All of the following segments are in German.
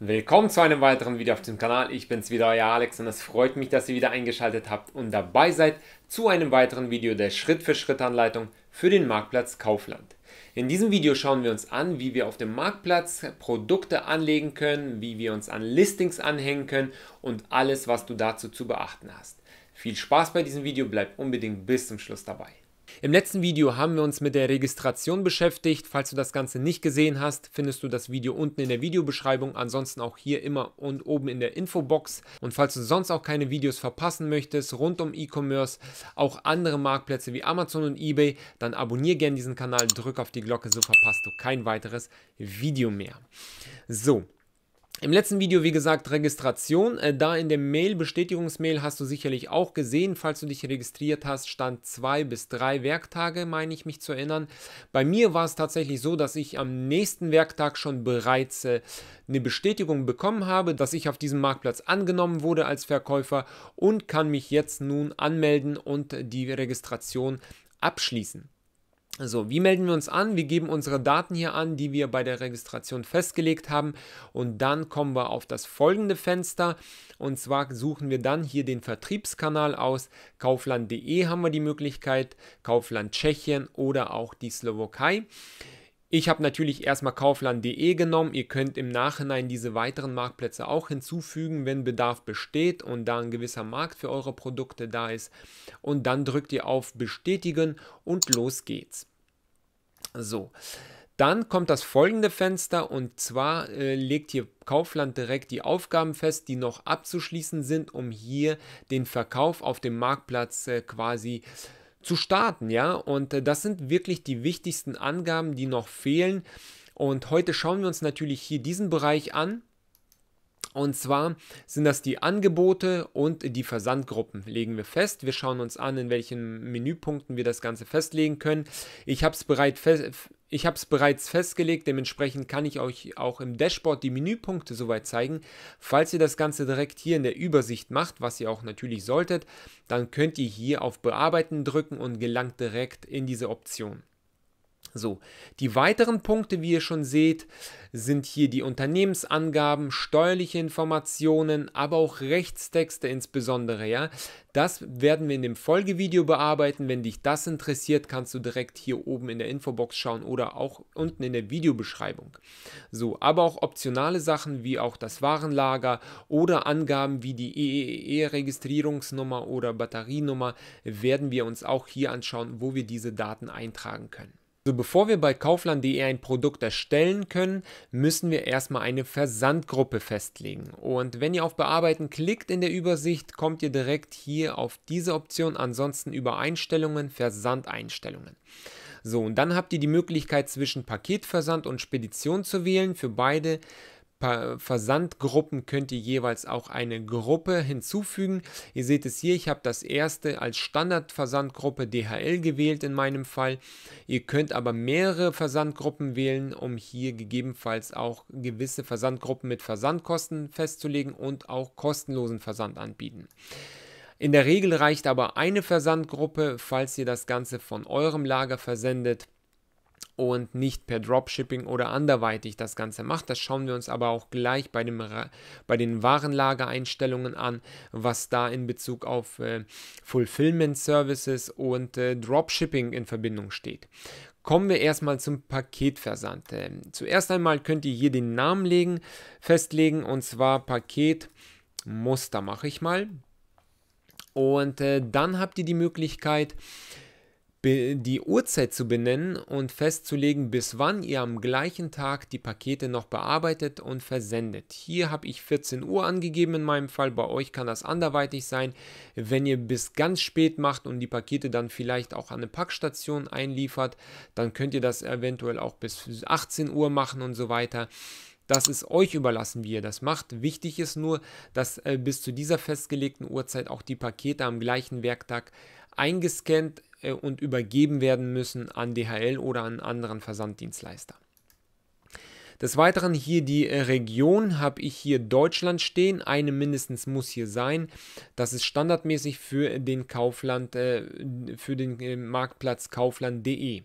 Willkommen zu einem weiteren Video auf dem Kanal. Ich bin's wieder, euer Alex und es freut mich, dass ihr wieder eingeschaltet habt und dabei seid zu einem weiteren Video der Schritt-für-Schritt-Anleitung für den Marktplatz Kaufland. In diesem Video schauen wir uns an, wie wir auf dem Marktplatz Produkte anlegen können, wie wir uns an Listings anhängen können und alles, was du dazu zu beachten hast. Viel Spaß bei diesem Video, bleib unbedingt bis zum Schluss dabei. Im letzten Video haben wir uns mit der Registration beschäftigt. Falls du das Ganze nicht gesehen hast, findest du das Video unten in der Videobeschreibung, ansonsten auch hier immer und oben in der Infobox. Und falls du sonst auch keine Videos verpassen möchtest rund um E-Commerce, auch andere Marktplätze wie Amazon und eBay, dann abonniere gerne diesen Kanal, drück auf die Glocke, so verpasst du kein weiteres Video mehr. So, im letzten Video, wie gesagt, Registration. Äh, da in der Mail, Bestätigungsmail hast du sicherlich auch gesehen, falls du dich registriert hast, stand zwei bis drei Werktage, meine ich mich zu erinnern. Bei mir war es tatsächlich so, dass ich am nächsten Werktag schon bereits äh, eine Bestätigung bekommen habe, dass ich auf diesem Marktplatz angenommen wurde als Verkäufer und kann mich jetzt nun anmelden und die Registration abschließen. So, wie melden wir uns an? Wir geben unsere Daten hier an, die wir bei der Registration festgelegt haben und dann kommen wir auf das folgende Fenster und zwar suchen wir dann hier den Vertriebskanal aus. Kaufland.de haben wir die Möglichkeit, Kaufland Tschechien oder auch die Slowakei. Ich habe natürlich erstmal kaufland.de genommen. Ihr könnt im Nachhinein diese weiteren Marktplätze auch hinzufügen, wenn Bedarf besteht und da ein gewisser Markt für eure Produkte da ist. Und dann drückt ihr auf Bestätigen und los geht's. So. Dann kommt das folgende Fenster und zwar äh, legt hier Kaufland direkt die Aufgaben fest, die noch abzuschließen sind, um hier den Verkauf auf dem Marktplatz äh, quasi zu starten, ja. Und äh, das sind wirklich die wichtigsten Angaben, die noch fehlen. Und heute schauen wir uns natürlich hier diesen Bereich an. Und zwar sind das die Angebote und die Versandgruppen, legen wir fest. Wir schauen uns an, in welchen Menüpunkten wir das Ganze festlegen können. Ich habe es bereits festgelegt ich habe es bereits festgelegt, dementsprechend kann ich euch auch im Dashboard die Menüpunkte soweit zeigen. Falls ihr das Ganze direkt hier in der Übersicht macht, was ihr auch natürlich solltet, dann könnt ihr hier auf Bearbeiten drücken und gelangt direkt in diese Option. So, die weiteren Punkte, wie ihr schon seht, sind hier die Unternehmensangaben, steuerliche Informationen, aber auch Rechtstexte insbesondere, ja. Das werden wir in dem Folgevideo bearbeiten. Wenn dich das interessiert, kannst du direkt hier oben in der Infobox schauen oder auch unten in der Videobeschreibung. So, aber auch optionale Sachen wie auch das Warenlager oder Angaben wie die EEE-Registrierungsnummer oder Batterienummer werden wir uns auch hier anschauen, wo wir diese Daten eintragen können. So, bevor wir bei Kaufland.de ein Produkt erstellen können, müssen wir erstmal eine Versandgruppe festlegen. Und wenn ihr auf Bearbeiten klickt in der Übersicht, kommt ihr direkt hier auf diese Option, ansonsten über Einstellungen, Versandeinstellungen. So, und dann habt ihr die Möglichkeit zwischen Paketversand und Spedition zu wählen. Für beide Versandgruppen könnt ihr jeweils auch eine Gruppe hinzufügen. Ihr seht es hier, ich habe das erste als Standardversandgruppe DHL gewählt in meinem Fall. Ihr könnt aber mehrere Versandgruppen wählen, um hier gegebenenfalls auch gewisse Versandgruppen mit Versandkosten festzulegen und auch kostenlosen Versand anbieten. In der Regel reicht aber eine Versandgruppe, falls ihr das Ganze von eurem Lager versendet und nicht per Dropshipping oder anderweitig das Ganze macht. Das schauen wir uns aber auch gleich bei, dem, bei den Warenlagereinstellungen an, was da in Bezug auf äh, Fulfillment Services und äh, Dropshipping in Verbindung steht. Kommen wir erstmal zum Paketversand. Ähm, zuerst einmal könnt ihr hier den Namen legen, festlegen und zwar Paketmuster mache ich mal. Und äh, dann habt ihr die Möglichkeit, die Uhrzeit zu benennen und festzulegen, bis wann ihr am gleichen Tag die Pakete noch bearbeitet und versendet. Hier habe ich 14 Uhr angegeben in meinem Fall, bei euch kann das anderweitig sein. Wenn ihr bis ganz spät macht und die Pakete dann vielleicht auch an eine Packstation einliefert, dann könnt ihr das eventuell auch bis 18 Uhr machen und so weiter. Das ist euch überlassen, wie ihr das macht. Wichtig ist nur, dass äh, bis zu dieser festgelegten Uhrzeit auch die Pakete am gleichen Werktag eingescannt, äh, und übergeben werden müssen an DHL oder an anderen Versanddienstleister. Des Weiteren hier die äh, Region habe ich hier Deutschland stehen. Eine mindestens muss hier sein. Das ist standardmäßig für den Kaufland, äh, für den Marktplatz kaufland.de.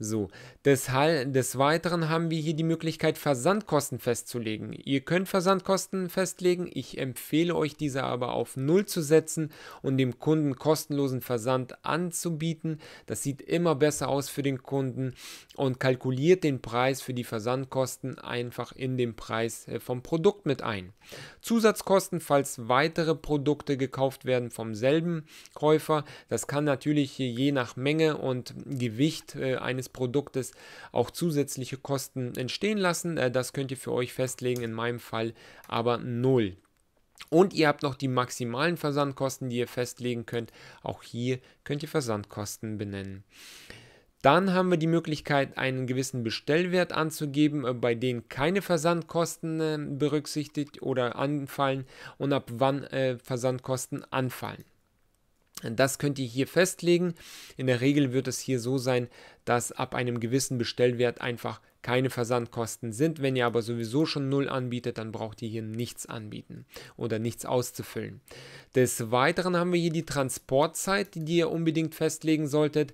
So, des, des Weiteren haben wir hier die Möglichkeit, Versandkosten festzulegen. Ihr könnt Versandkosten festlegen. Ich empfehle euch, diese aber auf null zu setzen und dem Kunden kostenlosen Versand anzubieten. Das sieht immer besser aus für den Kunden und kalkuliert den Preis für die Versandkosten einfach in den Preis äh, vom Produkt mit ein. Zusatzkosten, falls weitere Produkte gekauft werden vom selben Käufer. Das kann natürlich je nach Menge und Gewicht äh, eines Produktes auch zusätzliche Kosten entstehen lassen. Äh, das könnt ihr für euch festlegen, in meinem Fall aber null. Und ihr habt noch die maximalen Versandkosten, die ihr festlegen könnt. Auch hier könnt ihr Versandkosten benennen. Dann haben wir die Möglichkeit, einen gewissen Bestellwert anzugeben, äh, bei dem keine Versandkosten äh, berücksichtigt oder anfallen und ab wann Versandkosten anfallen. Das könnt ihr hier festlegen. In der Regel wird es hier so sein, dass ab einem gewissen Bestellwert einfach keine Versandkosten sind. Wenn ihr aber sowieso schon null anbietet, dann braucht ihr hier nichts anbieten oder nichts auszufüllen. Des Weiteren haben wir hier die Transportzeit, die ihr unbedingt festlegen solltet.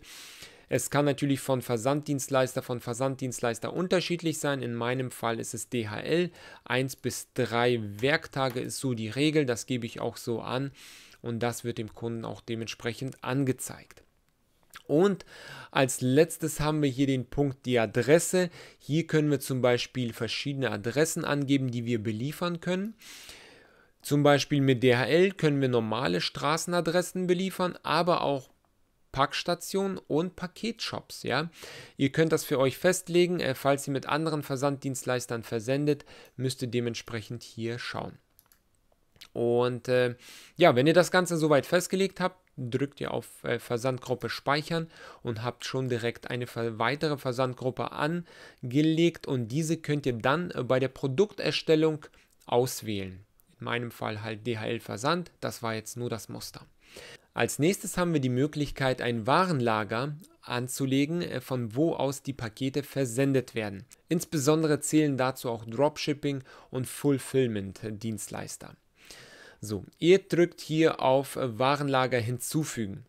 Es kann natürlich von Versanddienstleister von Versanddienstleister unterschiedlich sein. In meinem Fall ist es DHL. Eins bis drei Werktage ist so die Regel, das gebe ich auch so an und das wird dem Kunden auch dementsprechend angezeigt. Und als letztes haben wir hier den Punkt die Adresse. Hier können wir zum Beispiel verschiedene Adressen angeben, die wir beliefern können. Zum Beispiel mit DHL können wir normale Straßenadressen beliefern, aber auch Packstationen und Paketshops. Ja? Ihr könnt das für euch festlegen. Äh, falls ihr mit anderen Versanddienstleistern versendet, müsst ihr dementsprechend hier schauen. Und äh, ja, wenn ihr das Ganze soweit festgelegt habt, drückt ihr auf äh, Versandgruppe Speichern und habt schon direkt eine weitere Versandgruppe angelegt und diese könnt ihr dann äh, bei der Produkterstellung auswählen. In meinem Fall halt DHL Versand, das war jetzt nur das Muster. Als nächstes haben wir die Möglichkeit, ein Warenlager anzulegen, äh, von wo aus die Pakete versendet werden. Insbesondere zählen dazu auch Dropshipping und Fulfillment-Dienstleister. So, ihr drückt hier auf äh, Warenlager hinzufügen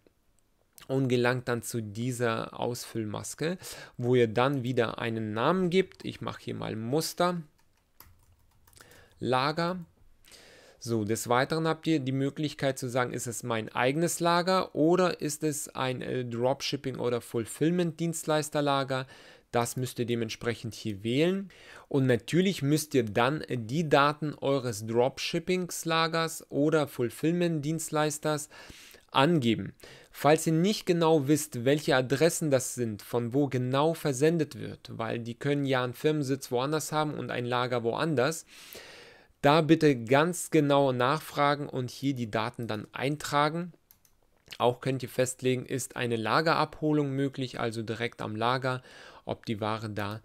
und gelangt dann zu dieser Ausfüllmaske, wo ihr dann wieder einen Namen gibt. Ich mache hier mal Muster, Lager. So, des Weiteren habt ihr die Möglichkeit zu sagen, ist es mein eigenes Lager oder ist es ein äh, Dropshipping- oder Fulfillment-Dienstleisterlager. lager das müsst ihr dementsprechend hier wählen. Und natürlich müsst ihr dann die Daten eures Dropshippingslagers oder Fulfillment-Dienstleisters angeben. Falls ihr nicht genau wisst, welche Adressen das sind, von wo genau versendet wird, weil die können ja einen Firmensitz woanders haben und ein Lager woanders, da bitte ganz genau nachfragen und hier die Daten dann eintragen. Auch könnt ihr festlegen, ist eine Lagerabholung möglich, also direkt am Lager ob die Ware da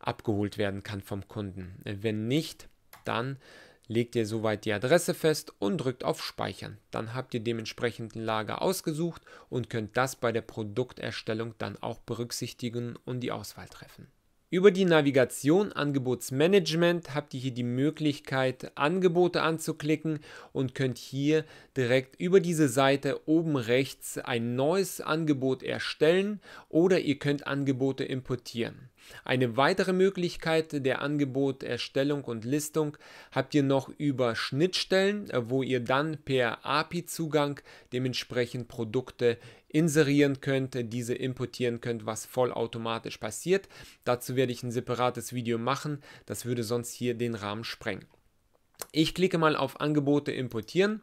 abgeholt werden kann vom Kunden. Wenn nicht, dann legt ihr soweit die Adresse fest und drückt auf Speichern. Dann habt ihr dementsprechend ein Lager ausgesucht und könnt das bei der Produkterstellung dann auch berücksichtigen und die Auswahl treffen. Über die Navigation Angebotsmanagement habt ihr hier die Möglichkeit, Angebote anzuklicken und könnt hier direkt über diese Seite oben rechts ein neues Angebot erstellen oder ihr könnt Angebote importieren. Eine weitere Möglichkeit der Angeboterstellung und Listung habt ihr noch über Schnittstellen, wo ihr dann per API-Zugang dementsprechend Produkte inserieren könnt, diese importieren könnt, was vollautomatisch passiert. Dazu werde ich ein separates Video machen, das würde sonst hier den Rahmen sprengen. Ich klicke mal auf Angebote importieren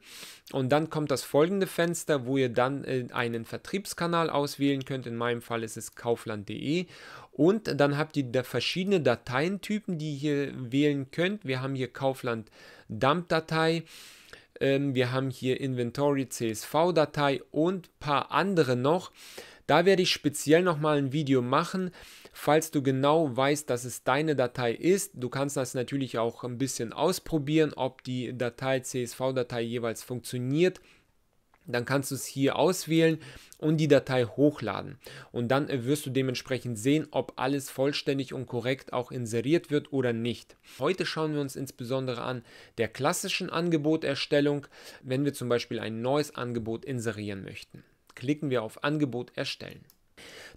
und dann kommt das folgende Fenster, wo ihr dann äh, einen Vertriebskanal auswählen könnt. In meinem Fall ist es kaufland.de und dann habt ihr da verschiedene Dateientypen, die ihr wählen könnt. Wir haben hier Kaufland Dump-Datei. Ähm, wir haben hier Inventory CSV-Datei und paar andere noch. Da werde ich speziell nochmal ein Video machen, falls du genau weißt, dass es deine Datei ist. Du kannst das natürlich auch ein bisschen ausprobieren, ob die Datei CSV-Datei jeweils funktioniert dann kannst du es hier auswählen und die Datei hochladen. Und dann äh, wirst du dementsprechend sehen, ob alles vollständig und korrekt auch inseriert wird oder nicht. Heute schauen wir uns insbesondere an der klassischen Angeboterstellung, wenn wir zum Beispiel ein neues Angebot inserieren möchten. Klicken wir auf Angebot erstellen.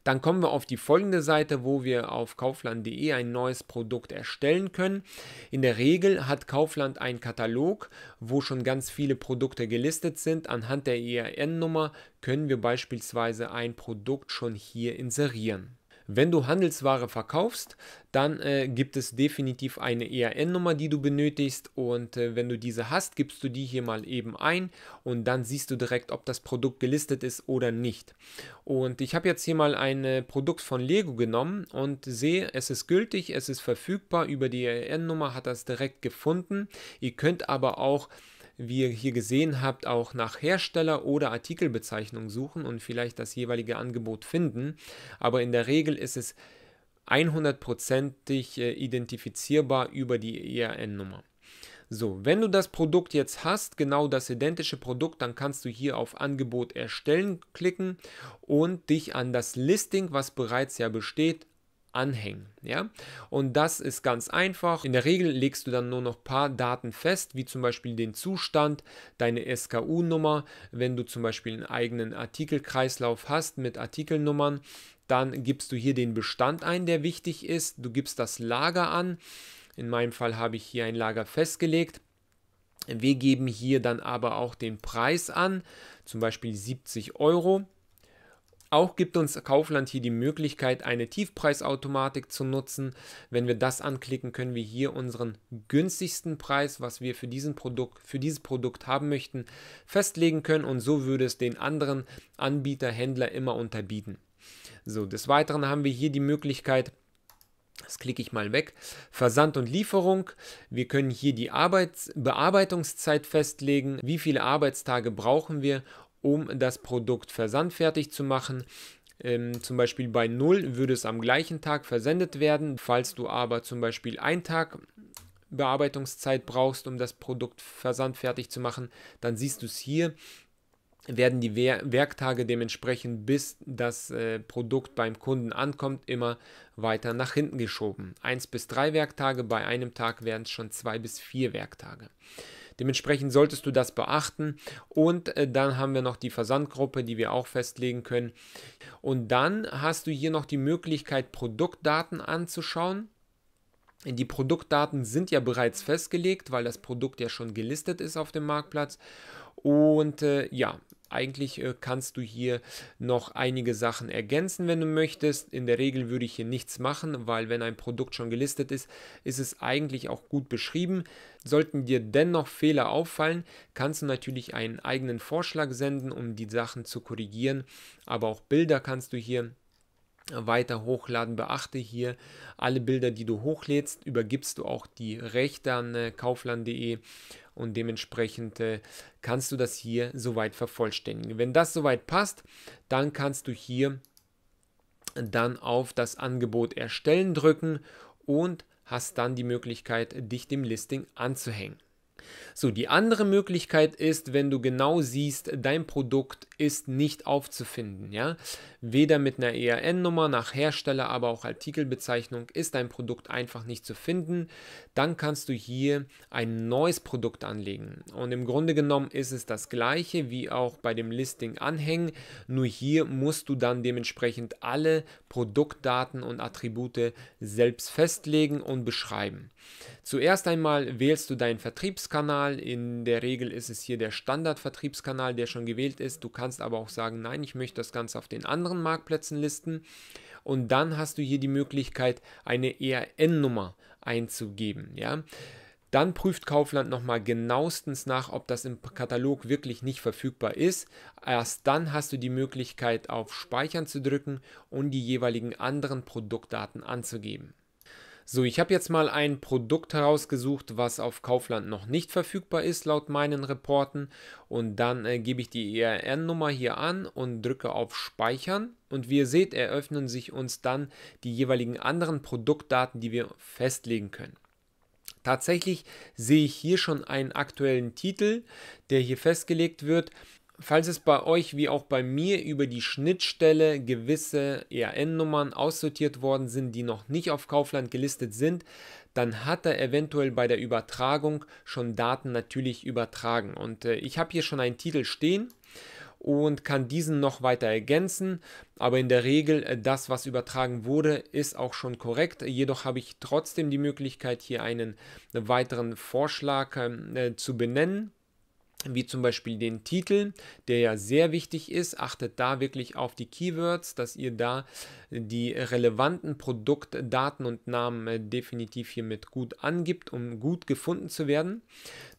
Dann kommen wir auf die folgende Seite, wo wir auf kaufland.de ein neues Produkt erstellen können. In der Regel hat Kaufland einen Katalog, wo schon ganz viele Produkte gelistet sind. Anhand der ERN-Nummer können wir beispielsweise ein Produkt schon hier inserieren. Wenn du Handelsware verkaufst, dann äh, gibt es definitiv eine ERN-Nummer, die du benötigst und äh, wenn du diese hast, gibst du die hier mal eben ein und dann siehst du direkt, ob das Produkt gelistet ist oder nicht. Und ich habe jetzt hier mal ein äh, Produkt von Lego genommen und sehe, es ist gültig, es ist verfügbar, über die ERN-Nummer hat das direkt gefunden. Ihr könnt aber auch wie ihr hier gesehen habt, auch nach Hersteller oder Artikelbezeichnung suchen und vielleicht das jeweilige Angebot finden. Aber in der Regel ist es 100%ig äh, identifizierbar über die ERN-Nummer. So, wenn du das Produkt jetzt hast, genau das identische Produkt, dann kannst du hier auf Angebot erstellen klicken und dich an das Listing, was bereits ja besteht, anhängen. Ja? Und das ist ganz einfach. In der Regel legst du dann nur noch ein paar Daten fest, wie zum Beispiel den Zustand, deine SKU-Nummer. Wenn du zum Beispiel einen eigenen Artikelkreislauf hast mit Artikelnummern, dann gibst du hier den Bestand ein, der wichtig ist. Du gibst das Lager an. In meinem Fall habe ich hier ein Lager festgelegt. Wir geben hier dann aber auch den Preis an, zum Beispiel 70 Euro. Auch gibt uns Kaufland hier die Möglichkeit, eine Tiefpreisautomatik zu nutzen. Wenn wir das anklicken, können wir hier unseren günstigsten Preis, was wir für, diesen Produkt, für dieses Produkt haben möchten, festlegen können und so würde es den anderen Anbieter, Händler immer unterbieten. So, des Weiteren haben wir hier die Möglichkeit, das klicke ich mal weg. Versand und Lieferung. Wir können hier die Arbeits Bearbeitungszeit festlegen. Wie viele Arbeitstage brauchen wir? um das Produkt versandfertig zu machen. Ähm, zum Beispiel bei 0 würde es am gleichen Tag versendet werden. Falls du aber zum Beispiel einen Tag Bearbeitungszeit brauchst, um das Produkt versandfertig zu machen, dann siehst du es hier werden die Wer Werktage dementsprechend, bis das äh, Produkt beim Kunden ankommt, immer weiter nach hinten geschoben. 1 bis 3 Werktage, bei einem Tag wären es schon 2 bis 4 Werktage. Dementsprechend solltest du das beachten. Und äh, dann haben wir noch die Versandgruppe, die wir auch festlegen können. Und dann hast du hier noch die Möglichkeit, Produktdaten anzuschauen. Die Produktdaten sind ja bereits festgelegt, weil das Produkt ja schon gelistet ist auf dem Marktplatz. Und äh, ja, eigentlich äh, kannst du hier noch einige Sachen ergänzen, wenn du möchtest. In der Regel würde ich hier nichts machen, weil wenn ein Produkt schon gelistet ist, ist es eigentlich auch gut beschrieben. Sollten dir dennoch Fehler auffallen, kannst du natürlich einen eigenen Vorschlag senden, um die Sachen zu korrigieren. Aber auch Bilder kannst du hier weiter hochladen. Beachte hier, alle Bilder, die du hochlädst, übergibst du auch die Rechte an äh, kaufland.de und dementsprechend äh, kannst du das hier soweit vervollständigen. Wenn das soweit passt, dann kannst du hier dann auf das Angebot erstellen drücken und hast dann die Möglichkeit, dich dem Listing anzuhängen. So, die andere Möglichkeit ist, wenn du genau siehst, dein Produkt ist nicht aufzufinden, ja? Weder mit einer ERN-Nummer nach Hersteller, aber auch Artikelbezeichnung ist dein Produkt einfach nicht zu finden, dann kannst du hier ein neues Produkt anlegen. Und im Grunde genommen ist es das gleiche wie auch bei dem Listing anhängen, nur hier musst du dann dementsprechend alle Produktdaten und Attribute selbst festlegen und beschreiben. Zuerst einmal wählst du deinen Vertriebskanal Vertriebskanal. In der Regel ist es hier der Standardvertriebskanal, der schon gewählt ist. Du kannst aber auch sagen, nein, ich möchte das Ganze auf den anderen Marktplätzen listen. Und dann hast du hier die Möglichkeit, eine ERN-Nummer einzugeben. Ja? Dann prüft Kaufland nochmal genauestens nach, ob das im Katalog wirklich nicht verfügbar ist. Erst dann hast du die Möglichkeit, auf Speichern zu drücken und die jeweiligen anderen Produktdaten anzugeben. So, ich habe jetzt mal ein Produkt herausgesucht, was auf Kaufland noch nicht verfügbar ist, laut meinen Reporten. Und dann äh, gebe ich die ERN-Nummer hier an und drücke auf Speichern. Und wie ihr seht, eröffnen sich uns dann die jeweiligen anderen Produktdaten, die wir festlegen können. Tatsächlich sehe ich hier schon einen aktuellen Titel, der hier festgelegt wird. Falls es bei euch wie auch bei mir über die Schnittstelle gewisse ERN-Nummern aussortiert worden sind, die noch nicht auf Kaufland gelistet sind, dann hat er eventuell bei der Übertragung schon Daten natürlich übertragen. Und äh, ich habe hier schon einen Titel stehen und kann diesen noch weiter ergänzen. Aber in der Regel, äh, das, was übertragen wurde, ist auch schon korrekt. Jedoch habe ich trotzdem die Möglichkeit, hier einen weiteren Vorschlag ähm, äh, zu benennen wie zum Beispiel den Titel, der ja sehr wichtig ist. Achtet da wirklich auf die Keywords, dass ihr da die relevanten Produktdaten und Namen äh, definitiv hiermit gut angibt, um gut gefunden zu werden.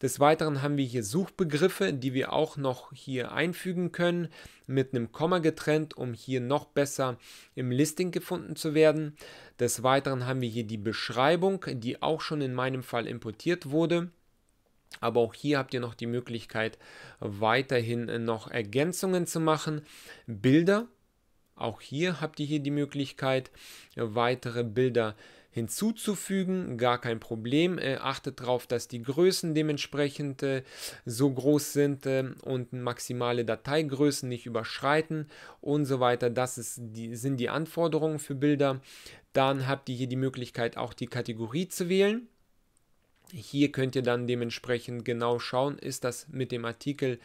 Des Weiteren haben wir hier Suchbegriffe, die wir auch noch hier einfügen können, mit einem Komma getrennt, um hier noch besser im Listing gefunden zu werden. Des Weiteren haben wir hier die Beschreibung, die auch schon in meinem Fall importiert wurde. Aber auch hier habt ihr noch die Möglichkeit, weiterhin noch Ergänzungen zu machen. Bilder. Auch hier habt ihr hier die Möglichkeit, weitere Bilder hinzuzufügen. Gar kein Problem. Äh, achtet darauf, dass die Größen dementsprechend äh, so groß sind äh, und maximale Dateigrößen nicht überschreiten und so weiter. Das die, sind die Anforderungen für Bilder. Dann habt ihr hier die Möglichkeit, auch die Kategorie zu wählen. Hier könnt ihr dann dementsprechend genau schauen, ist das mit dem Artikel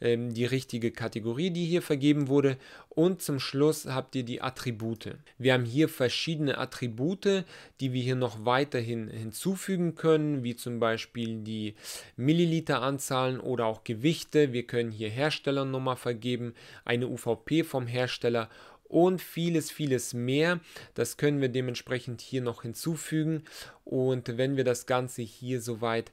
ähm, die richtige Kategorie, die hier vergeben wurde. Und zum Schluss habt ihr die Attribute. Wir haben hier verschiedene Attribute, die wir hier noch weiterhin hinzufügen können, wie zum Beispiel die Milliliteranzahlen oder auch Gewichte. Wir können hier Herstellernummer vergeben, eine UVP vom Hersteller und vieles, vieles mehr. Das können wir dementsprechend hier noch hinzufügen. Und wenn wir das Ganze hier soweit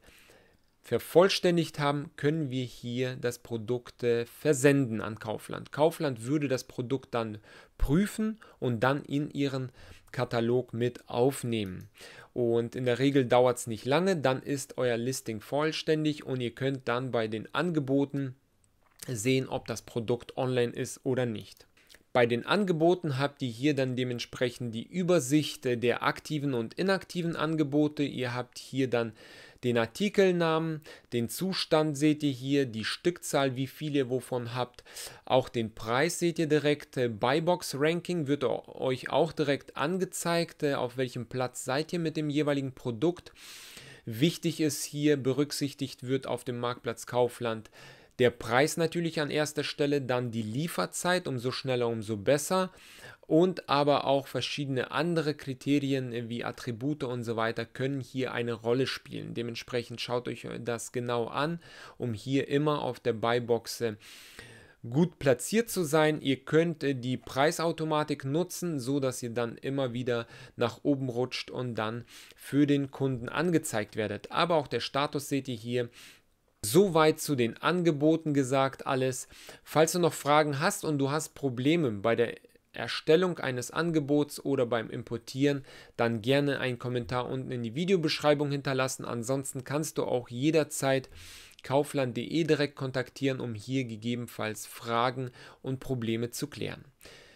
vervollständigt haben, können wir hier das Produkt versenden an Kaufland. Kaufland würde das Produkt dann prüfen und dann in ihren Katalog mit aufnehmen. Und in der Regel dauert es nicht lange, dann ist euer Listing vollständig und ihr könnt dann bei den Angeboten sehen, ob das Produkt online ist oder nicht. Bei den Angeboten habt ihr hier dann dementsprechend die Übersicht der aktiven und inaktiven Angebote. Ihr habt hier dann den Artikelnamen, den Zustand seht ihr hier, die Stückzahl, wie viel ihr wovon habt, auch den Preis seht ihr direkt. Buybox Ranking wird euch auch direkt angezeigt, äh, auf welchem Platz seid ihr mit dem jeweiligen Produkt. Wichtig ist hier, berücksichtigt wird auf dem Marktplatz Kaufland der Preis natürlich an erster Stelle, dann die Lieferzeit, umso schneller, umso besser. Und aber auch verschiedene andere Kriterien äh, wie Attribute und so weiter können hier eine Rolle spielen. Dementsprechend schaut euch äh, das genau an, um hier immer auf der Buybox äh, gut platziert zu sein. Ihr könnt die Preisautomatik nutzen, so dass ihr dann immer wieder nach oben rutscht und dann für den Kunden angezeigt werdet. Aber auch der Status seht ihr hier, Soweit zu den Angeboten gesagt alles. Falls du noch Fragen hast und du hast Probleme bei der Erstellung eines Angebots oder beim Importieren, dann gerne einen Kommentar unten in die Videobeschreibung hinterlassen. Ansonsten kannst du auch jederzeit kaufland.de direkt kontaktieren, um hier gegebenenfalls Fragen und Probleme zu klären.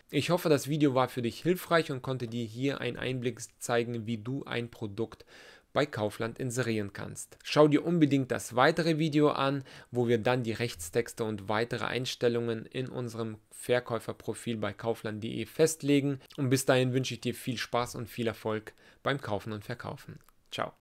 Ich hoffe, das Video war für dich hilfreich und konnte dir hier einen Einblick zeigen, wie du ein Produkt bei Kaufland inserieren kannst. Schau dir unbedingt das weitere Video an, wo wir dann die Rechtstexte und weitere Einstellungen in unserem Verkäuferprofil bei kaufland.de festlegen und bis dahin wünsche ich dir viel Spaß und viel Erfolg beim Kaufen und Verkaufen. Ciao.